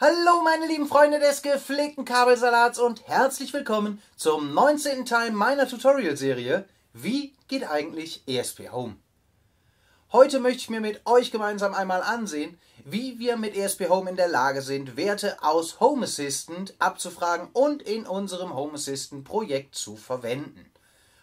Hallo meine lieben Freunde des gepflegten Kabelsalats und herzlich willkommen zum 19. Teil meiner Tutorial-Serie Wie geht eigentlich ESP Home? Heute möchte ich mir mit euch gemeinsam einmal ansehen, wie wir mit ESP Home in der Lage sind, Werte aus Home Assistant abzufragen und in unserem Home Assistant Projekt zu verwenden.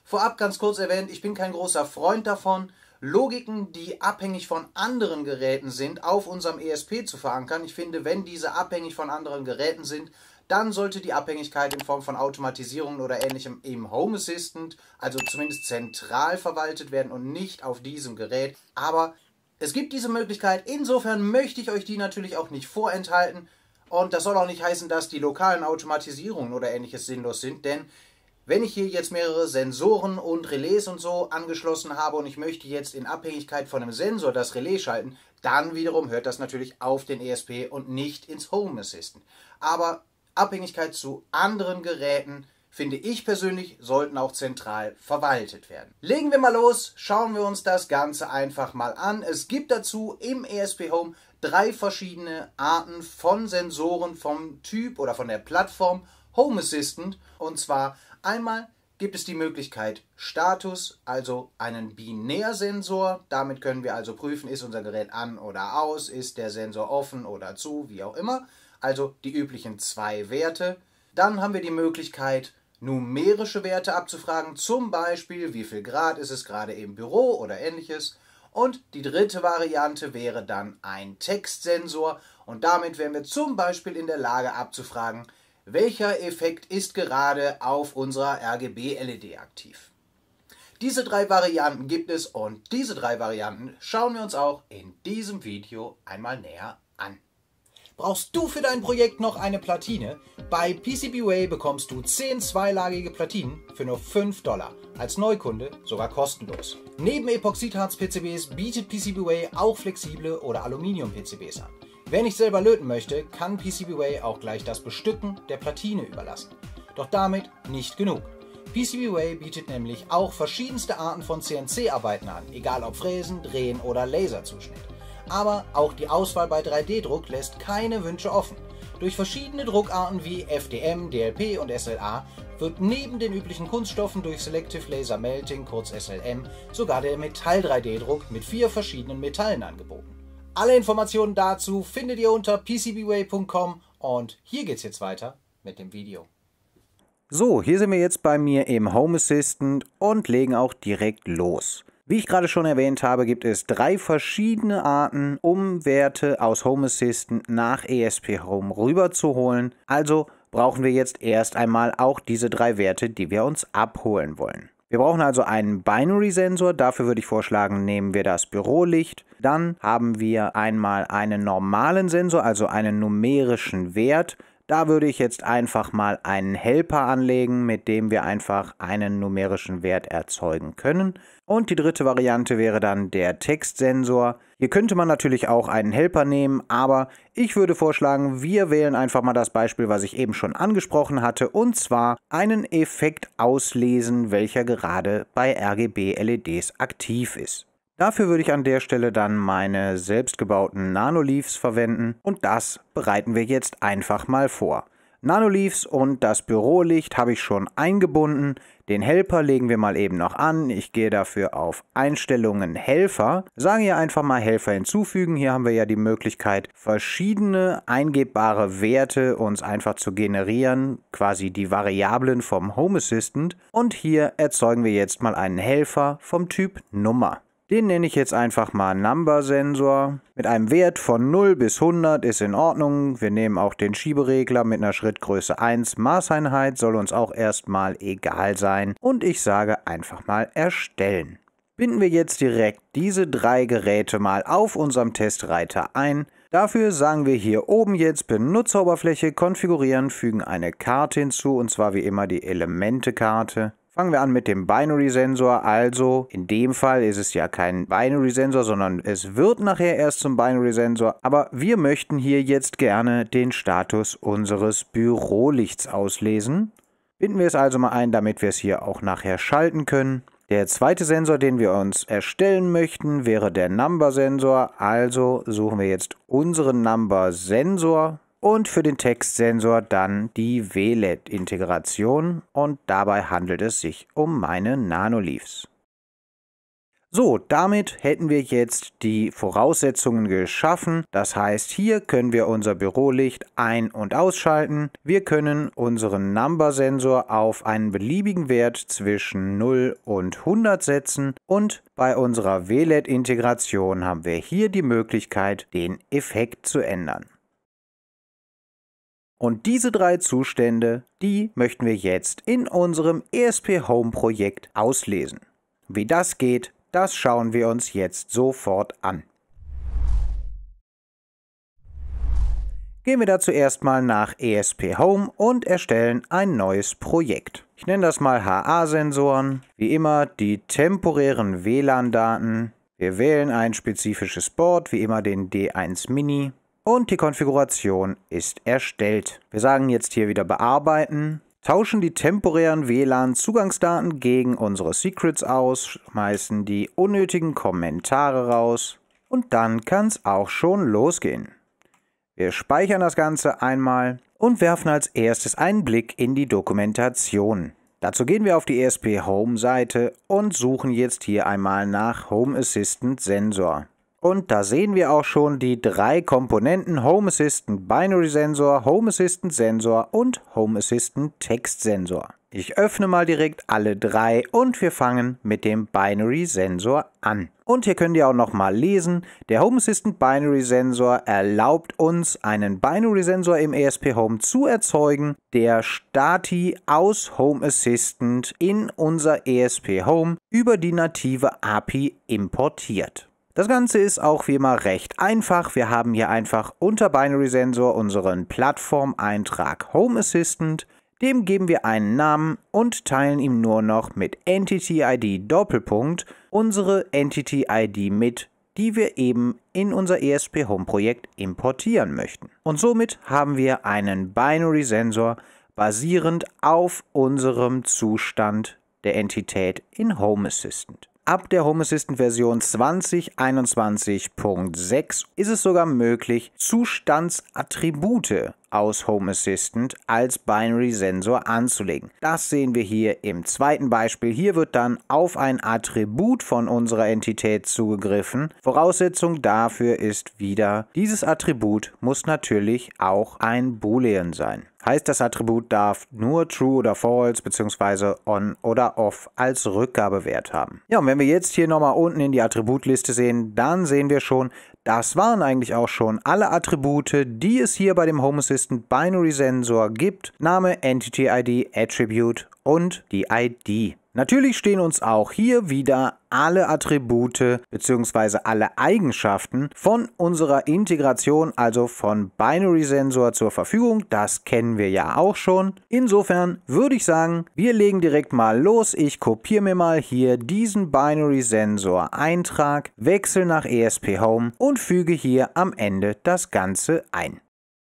Vorab ganz kurz erwähnt, ich bin kein großer Freund davon, Logiken, die abhängig von anderen Geräten sind, auf unserem ESP zu verankern. Ich finde, wenn diese abhängig von anderen Geräten sind, dann sollte die Abhängigkeit in Form von Automatisierungen oder ähnlichem im Home Assistant, also zumindest zentral verwaltet werden und nicht auf diesem Gerät. Aber es gibt diese Möglichkeit, insofern möchte ich euch die natürlich auch nicht vorenthalten. Und das soll auch nicht heißen, dass die lokalen Automatisierungen oder ähnliches sinnlos sind, denn wenn ich hier jetzt mehrere Sensoren und Relais und so angeschlossen habe und ich möchte jetzt in Abhängigkeit von einem Sensor das Relais schalten, dann wiederum hört das natürlich auf den ESP und nicht ins Home Assistant. Aber Abhängigkeit zu anderen Geräten, finde ich persönlich, sollten auch zentral verwaltet werden. Legen wir mal los, schauen wir uns das Ganze einfach mal an. Es gibt dazu im ESP Home drei verschiedene Arten von Sensoren vom Typ oder von der Plattform Home Assistant und zwar Einmal gibt es die Möglichkeit Status, also einen Binärsensor. Damit können wir also prüfen, ist unser Gerät an oder aus, ist der Sensor offen oder zu, wie auch immer. Also die üblichen zwei Werte. Dann haben wir die Möglichkeit, numerische Werte abzufragen, zum Beispiel wie viel Grad ist es gerade im Büro oder ähnliches. Und die dritte Variante wäre dann ein Textsensor und damit wären wir zum Beispiel in der Lage abzufragen, welcher Effekt ist gerade auf unserer RGB-LED aktiv. Diese drei Varianten gibt es und diese drei Varianten schauen wir uns auch in diesem Video einmal näher an. Brauchst du für dein Projekt noch eine Platine? Bei PCBWay bekommst du 10 zweilagige Platinen für nur 5 Dollar. Als Neukunde sogar kostenlos. Neben Epoxidharz-PCBs bietet PCBWay auch flexible oder Aluminium-PCBs an. Wer nicht selber löten möchte, kann PCBWay auch gleich das Bestücken der Platine überlassen. Doch damit nicht genug. PCBWay bietet nämlich auch verschiedenste Arten von CNC-Arbeiten an, egal ob Fräsen, Drehen oder Laserzuschnitt. Aber auch die Auswahl bei 3D-Druck lässt keine Wünsche offen. Durch verschiedene Druckarten wie FDM, DLP und SLA wird neben den üblichen Kunststoffen durch Selective Laser Melting, kurz SLM, sogar der Metall-3D-Druck mit vier verschiedenen Metallen angeboten. Alle Informationen dazu findet ihr unter pcbway.com und hier geht's jetzt weiter mit dem Video. So, hier sind wir jetzt bei mir im Home Assistant und legen auch direkt los. Wie ich gerade schon erwähnt habe, gibt es drei verschiedene Arten, um Werte aus Home Assistant nach ESP Home rüberzuholen. Also brauchen wir jetzt erst einmal auch diese drei Werte, die wir uns abholen wollen. Wir brauchen also einen Binary-Sensor. Dafür würde ich vorschlagen, nehmen wir das Bürolicht dann haben wir einmal einen normalen Sensor, also einen numerischen Wert. Da würde ich jetzt einfach mal einen Helper anlegen, mit dem wir einfach einen numerischen Wert erzeugen können. Und die dritte Variante wäre dann der Textsensor. Hier könnte man natürlich auch einen Helper nehmen, aber ich würde vorschlagen, wir wählen einfach mal das Beispiel, was ich eben schon angesprochen hatte, und zwar einen Effekt auslesen, welcher gerade bei RGB-LEDs aktiv ist. Dafür würde ich an der Stelle dann meine selbstgebauten Nanoleafs verwenden und das bereiten wir jetzt einfach mal vor. Nanoleafs und das Bürolicht habe ich schon eingebunden. Den Helper legen wir mal eben noch an. Ich gehe dafür auf Einstellungen Helfer. Sage hier einfach mal Helfer hinzufügen. Hier haben wir ja die Möglichkeit, verschiedene eingebbare Werte uns einfach zu generieren, quasi die Variablen vom Home Assistant. Und hier erzeugen wir jetzt mal einen Helfer vom Typ Nummer. Den nenne ich jetzt einfach mal Number Sensor. Mit einem Wert von 0 bis 100 ist in Ordnung. Wir nehmen auch den Schieberegler mit einer Schrittgröße 1. Maßeinheit soll uns auch erstmal egal sein. Und ich sage einfach mal erstellen. Binden wir jetzt direkt diese drei Geräte mal auf unserem Testreiter ein. Dafür sagen wir hier oben jetzt Benutzeroberfläche konfigurieren, fügen eine Karte hinzu und zwar wie immer die Elementekarte. Fangen wir an mit dem Binary-Sensor. Also in dem Fall ist es ja kein Binary-Sensor, sondern es wird nachher erst zum Binary-Sensor. Aber wir möchten hier jetzt gerne den Status unseres Bürolichts auslesen. Binden wir es also mal ein, damit wir es hier auch nachher schalten können. Der zweite Sensor, den wir uns erstellen möchten, wäre der Number-Sensor. Also suchen wir jetzt unseren Number-Sensor und für den Textsensor dann die WLED-Integration und dabei handelt es sich um meine Nanoleafs. So, damit hätten wir jetzt die Voraussetzungen geschaffen. Das heißt, hier können wir unser Bürolicht ein- und ausschalten. Wir können unseren Number-Sensor auf einen beliebigen Wert zwischen 0 und 100 setzen. Und bei unserer WLED-Integration haben wir hier die Möglichkeit, den Effekt zu ändern. Und diese drei Zustände, die möchten wir jetzt in unserem ESP Home Projekt auslesen. Wie das geht, das schauen wir uns jetzt sofort an. Gehen wir dazu erstmal nach ESP Home und erstellen ein neues Projekt. Ich nenne das mal HA-Sensoren. Wie immer die temporären WLAN-Daten. Wir wählen ein spezifisches Board, wie immer den D1 Mini und die Konfiguration ist erstellt. Wir sagen jetzt hier wieder bearbeiten, tauschen die temporären WLAN-Zugangsdaten gegen unsere Secrets aus, schmeißen die unnötigen Kommentare raus und dann kann es auch schon losgehen. Wir speichern das Ganze einmal und werfen als erstes einen Blick in die Dokumentation. Dazu gehen wir auf die ESP Home Seite und suchen jetzt hier einmal nach Home Assistant Sensor. Und da sehen wir auch schon die drei Komponenten Home Assistant Binary Sensor, Home Assistant Sensor und Home Assistant Text Sensor. Ich öffne mal direkt alle drei und wir fangen mit dem Binary Sensor an. Und hier könnt ihr auch nochmal lesen, der Home Assistant Binary Sensor erlaubt uns, einen Binary Sensor im ESP Home zu erzeugen, der Stati aus Home Assistant in unser ESP Home über die native API importiert. Das Ganze ist auch wie immer recht einfach. Wir haben hier einfach unter Binary Sensor unseren Plattform-Eintrag Home Assistant. Dem geben wir einen Namen und teilen ihm nur noch mit Entity ID Doppelpunkt unsere Entity ID mit, die wir eben in unser ESP Home Projekt importieren möchten. Und somit haben wir einen Binary Sensor basierend auf unserem Zustand der Entität in Home Assistant. Ab der Home Assistant Version 2021.6 ist es sogar möglich, Zustandsattribute aus Home Assistant als Binary-Sensor anzulegen. Das sehen wir hier im zweiten Beispiel. Hier wird dann auf ein Attribut von unserer Entität zugegriffen. Voraussetzung dafür ist wieder, dieses Attribut muss natürlich auch ein Boolean sein. Heißt, das Attribut darf nur True oder False bzw. On oder Off als Rückgabewert haben. Ja, und wenn wir jetzt hier nochmal unten in die Attributliste sehen, dann sehen wir schon, das waren eigentlich auch schon alle Attribute, die es hier bei dem Home Assistant Binary Sensor gibt. Name, Entity ID, Attribute und die ID. Natürlich stehen uns auch hier wieder alle Attribute bzw. alle Eigenschaften von unserer Integration, also von Binary Sensor zur Verfügung. Das kennen wir ja auch schon. Insofern würde ich sagen, wir legen direkt mal los. Ich kopiere mir mal hier diesen Binary Sensor Eintrag, wechsle nach ESP Home und füge hier am Ende das Ganze ein.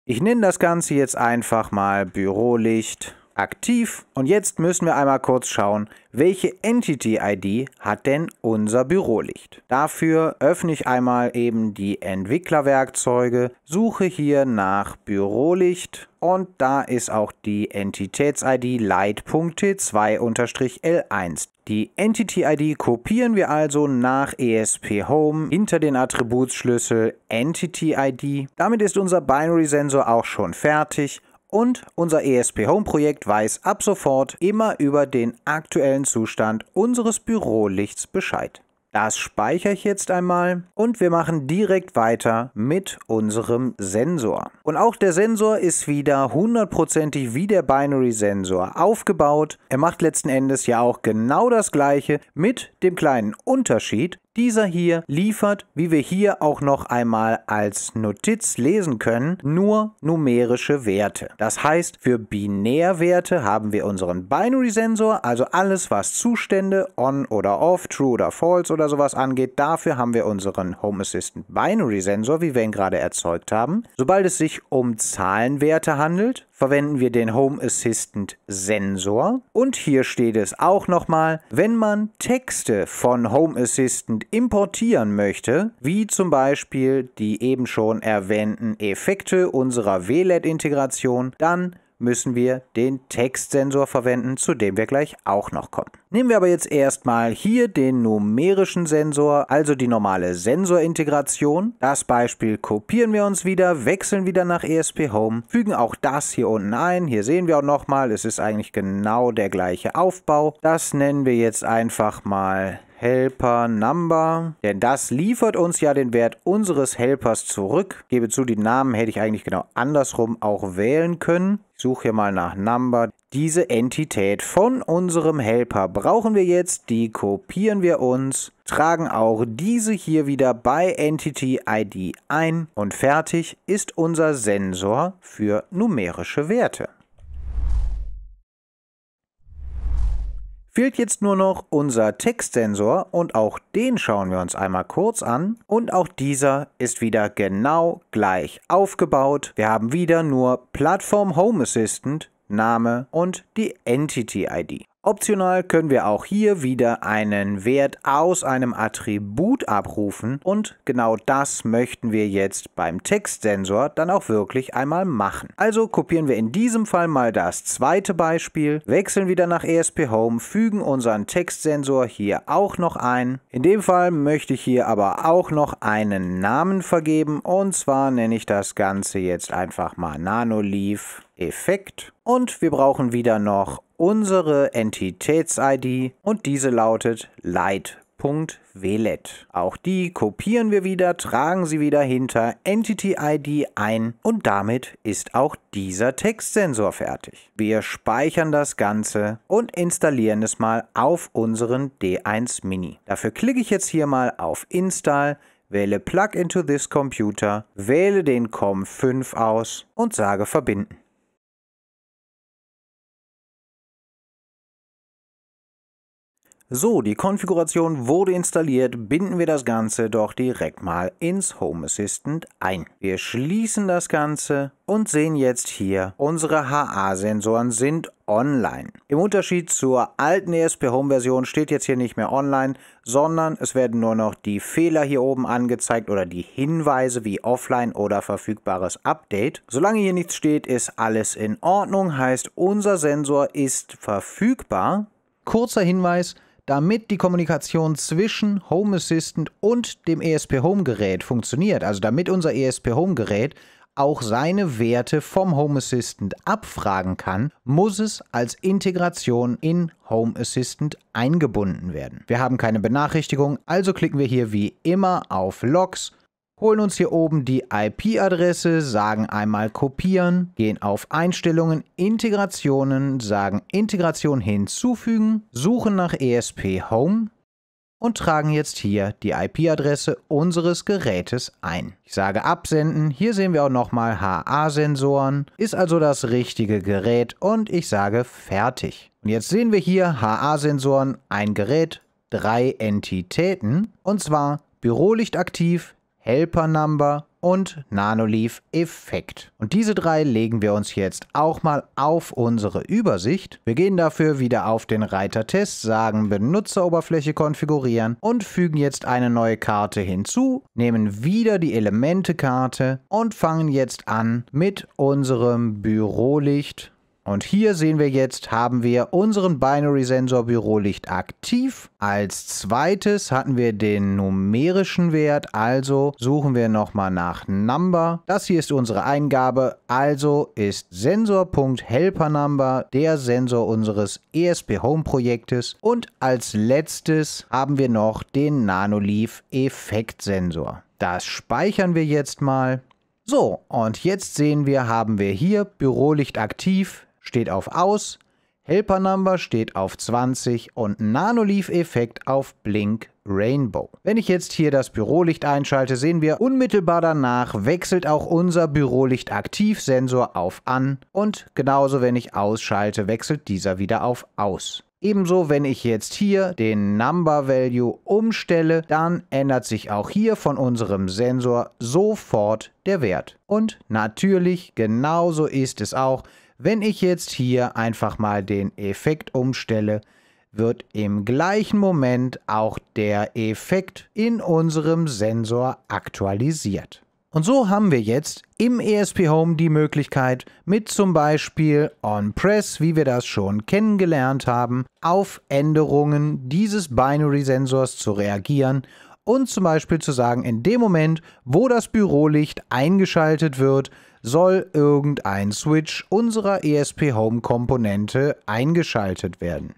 Ich nenne das Ganze jetzt einfach mal Bürolicht aktiv. Und jetzt müssen wir einmal kurz schauen, welche Entity-ID hat denn unser Bürolicht. Dafür öffne ich einmal eben die Entwicklerwerkzeuge, suche hier nach Bürolicht und da ist auch die Entitäts-ID Light.t2-L1. Die Entity-ID kopieren wir also nach ESP Home hinter den Attributsschlüssel Entity-ID. Damit ist unser Binary-Sensor auch schon fertig und unser ESP Home Projekt weiß ab sofort immer über den aktuellen Zustand unseres Bürolichts Bescheid. Das speichere ich jetzt einmal und wir machen direkt weiter mit unserem Sensor. Und auch der Sensor ist wieder hundertprozentig wie der Binary Sensor aufgebaut. Er macht letzten Endes ja auch genau das gleiche mit dem kleinen Unterschied, dieser hier liefert, wie wir hier auch noch einmal als Notiz lesen können, nur numerische Werte. Das heißt, für Binärwerte haben wir unseren Binary-Sensor, also alles, was Zustände on oder off, true oder false oder sowas angeht, dafür haben wir unseren Home Assistant Binary-Sensor, wie wir ihn gerade erzeugt haben. Sobald es sich um Zahlenwerte handelt, verwenden wir den Home Assistant Sensor. Und hier steht es auch nochmal, wenn man Texte von Home Assistant importieren möchte, wie zum Beispiel die eben schon erwähnten Effekte unserer WLAN-Integration, e dann müssen wir den Textsensor verwenden, zu dem wir gleich auch noch kommen. Nehmen wir aber jetzt erstmal hier den numerischen Sensor, also die normale Sensorintegration. Das Beispiel kopieren wir uns wieder, wechseln wieder nach ESP Home, fügen auch das hier unten ein. Hier sehen wir auch nochmal, es ist eigentlich genau der gleiche Aufbau. Das nennen wir jetzt einfach mal Helper Number, denn das liefert uns ja den Wert unseres Helpers zurück. Gebe zu, die Namen hätte ich eigentlich genau andersrum auch wählen können. Ich suche hier mal nach Number. Diese Entität von unserem Helper brauchen wir jetzt, die kopieren wir uns, tragen auch diese hier wieder bei Entity ID ein und fertig ist unser Sensor für numerische Werte. Fehlt jetzt nur noch unser Textsensor und auch den schauen wir uns einmal kurz an. Und auch dieser ist wieder genau gleich aufgebaut. Wir haben wieder nur Plattform Home Assistant, Name und die Entity-ID. Optional können wir auch hier wieder einen Wert aus einem Attribut abrufen und genau das möchten wir jetzt beim Textsensor dann auch wirklich einmal machen. Also kopieren wir in diesem Fall mal das zweite Beispiel, wechseln wieder nach ESP Home, fügen unseren Textsensor hier auch noch ein. In dem Fall möchte ich hier aber auch noch einen Namen vergeben und zwar nenne ich das Ganze jetzt einfach mal Nanoleaf Effekt und wir brauchen wieder noch unsere Entitäts-ID und diese lautet light.wlet. Auch die kopieren wir wieder, tragen sie wieder hinter Entity ID ein und damit ist auch dieser Textsensor fertig. Wir speichern das Ganze und installieren es mal auf unseren D1 Mini. Dafür klicke ich jetzt hier mal auf Install, wähle Plug into this Computer, wähle den COM5 aus und sage Verbinden. So, die Konfiguration wurde installiert, binden wir das Ganze doch direkt mal ins Home Assistant ein. Wir schließen das Ganze und sehen jetzt hier, unsere HA-Sensoren sind online. Im Unterschied zur alten ESP Home Version steht jetzt hier nicht mehr online, sondern es werden nur noch die Fehler hier oben angezeigt oder die Hinweise wie offline oder verfügbares Update. Solange hier nichts steht, ist alles in Ordnung, heißt unser Sensor ist verfügbar. Kurzer Hinweis, damit die Kommunikation zwischen Home Assistant und dem ESP Home Gerät funktioniert, also damit unser ESP Home Gerät auch seine Werte vom Home Assistant abfragen kann, muss es als Integration in Home Assistant eingebunden werden. Wir haben keine Benachrichtigung, also klicken wir hier wie immer auf Logs holen uns hier oben die IP-Adresse, sagen einmal kopieren, gehen auf Einstellungen, Integrationen, sagen Integration hinzufügen, suchen nach ESP Home und tragen jetzt hier die IP-Adresse unseres Gerätes ein. Ich sage absenden, hier sehen wir auch nochmal HA-Sensoren, ist also das richtige Gerät und ich sage fertig. Und jetzt sehen wir hier HA-Sensoren, ein Gerät, drei Entitäten und zwar Bürolicht aktiv, Helper Number und Nanoleaf Effekt. Und diese drei legen wir uns jetzt auch mal auf unsere Übersicht. Wir gehen dafür wieder auf den Reiter Test, sagen Benutzeroberfläche konfigurieren und fügen jetzt eine neue Karte hinzu, nehmen wieder die Elementekarte und fangen jetzt an mit unserem Bürolicht und hier sehen wir jetzt, haben wir unseren Binary Sensor Bürolicht aktiv. Als zweites hatten wir den numerischen Wert, also suchen wir nochmal nach Number. Das hier ist unsere Eingabe, also ist Sensor.HelperNumber der Sensor unseres ESP Home Projektes. Und als letztes haben wir noch den Nanoleaf Effektsensor. Das speichern wir jetzt mal. So, und jetzt sehen wir, haben wir hier Bürolicht aktiv, steht auf Aus, Helper Number steht auf 20 und Nanoleaf Effekt auf Blink Rainbow. Wenn ich jetzt hier das Bürolicht einschalte, sehen wir unmittelbar danach wechselt auch unser Bürolicht-Aktivsensor auf An und genauso wenn ich ausschalte, wechselt dieser wieder auf Aus. Ebenso, wenn ich jetzt hier den Number Value umstelle, dann ändert sich auch hier von unserem Sensor sofort der Wert. Und natürlich, genauso ist es auch, wenn ich jetzt hier einfach mal den Effekt umstelle, wird im gleichen Moment auch der Effekt in unserem Sensor aktualisiert. Und so haben wir jetzt im ESP Home die Möglichkeit, mit zum Beispiel On-Press, wie wir das schon kennengelernt haben, auf Änderungen dieses Binary-Sensors zu reagieren und zum Beispiel zu sagen, in dem Moment, wo das Bürolicht eingeschaltet wird, soll irgendein Switch unserer ESP Home Komponente eingeschaltet werden.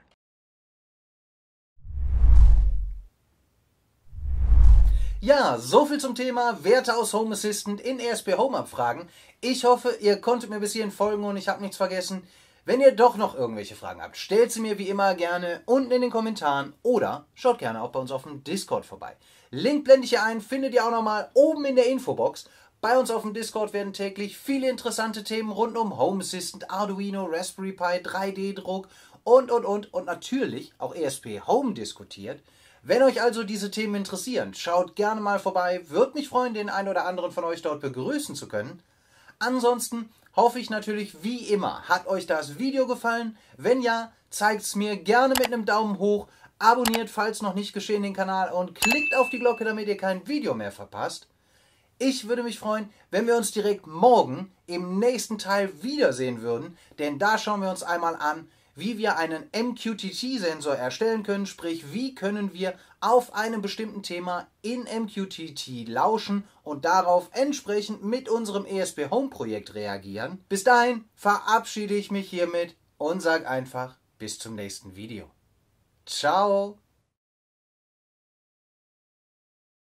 Ja, so viel zum Thema Werte aus Home Assistant in ESP Home abfragen. Ich hoffe, ihr konntet mir bis hierhin folgen und ich habe nichts vergessen. Wenn ihr doch noch irgendwelche Fragen habt, stellt sie mir wie immer gerne unten in den Kommentaren oder schaut gerne auch bei uns auf dem Discord vorbei. Link blende ich hier ein, findet ihr auch nochmal oben in der Infobox. Bei uns auf dem Discord werden täglich viele interessante Themen rund um Home Assistant, Arduino, Raspberry Pi, 3D-Druck und, und, und und natürlich auch ESP Home diskutiert. Wenn euch also diese Themen interessieren, schaut gerne mal vorbei. Würde mich freuen, den einen oder anderen von euch dort begrüßen zu können. Ansonsten hoffe ich natürlich wie immer, hat euch das Video gefallen? Wenn ja, zeigt es mir gerne mit einem Daumen hoch, abonniert, falls noch nicht geschehen, den Kanal und klickt auf die Glocke, damit ihr kein Video mehr verpasst. Ich würde mich freuen, wenn wir uns direkt morgen im nächsten Teil wiedersehen würden, denn da schauen wir uns einmal an, wie wir einen MQTT-Sensor erstellen können, sprich wie können wir auf einem bestimmten Thema in MQTT lauschen und darauf entsprechend mit unserem ESP Home Projekt reagieren. Bis dahin verabschiede ich mich hiermit und sage einfach bis zum nächsten Video. Ciao!